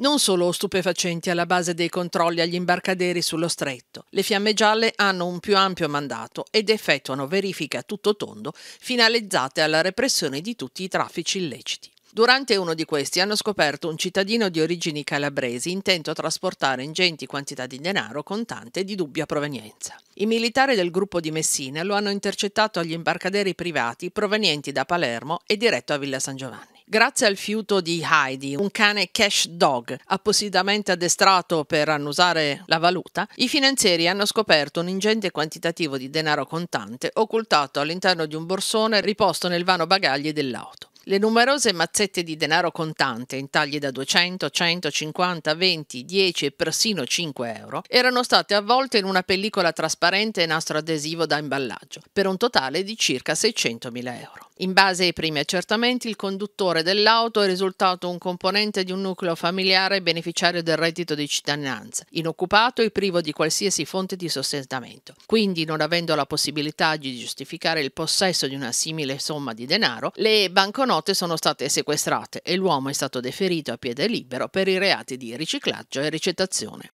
non solo stupefacenti alla base dei controlli agli imbarcaderi sullo stretto. Le fiamme gialle hanno un più ampio mandato ed effettuano verifiche a tutto tondo finalizzate alla repressione di tutti i traffici illeciti. Durante uno di questi hanno scoperto un cittadino di origini calabresi intento a trasportare ingenti quantità di denaro contante di dubbia provenienza. I militari del gruppo di Messina lo hanno intercettato agli imbarcaderi privati provenienti da Palermo e diretto a Villa San Giovanni. Grazie al fiuto di Heidi, un cane cash dog appositamente addestrato per annusare la valuta, i finanzieri hanno scoperto un ingente quantitativo di denaro contante occultato all'interno di un borsone riposto nel vano bagagli dell'auto. Le numerose mazzette di denaro contante in tagli da 200, 150, 20, 10 e persino 5 euro erano state avvolte in una pellicola trasparente e nastro adesivo da imballaggio, per un totale di circa 600.000 euro. In base ai primi accertamenti, il conduttore dell'auto è risultato un componente di un nucleo familiare beneficiario del reddito di cittadinanza, inoccupato e privo di qualsiasi fonte di sostentamento. Quindi, non avendo la possibilità di giustificare il possesso di una simile somma di denaro, le banconote sono state sequestrate e l'uomo è stato deferito a piede libero per i reati di riciclaggio e ricettazione.